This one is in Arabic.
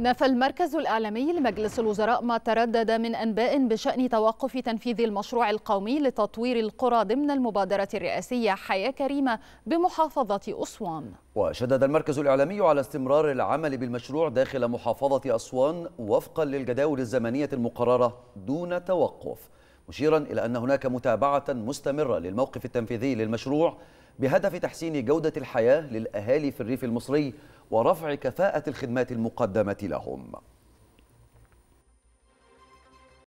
نفى المركز الإعلامي لمجلس الوزراء ما تردد من أنباء بشأن توقف تنفيذ المشروع القومي لتطوير القرى ضمن المبادرة الرئاسية حياة كريمة بمحافظة أسوان وشدد المركز الإعلامي على استمرار العمل بالمشروع داخل محافظة أسوان وفقا للجداول الزمنية المقررة دون توقف مشيرا إلى أن هناك متابعة مستمرة للموقف التنفيذي للمشروع بهدف تحسين جودة الحياة للأهالي في الريف المصري ورفع كفاءة الخدمات المقدمة لهم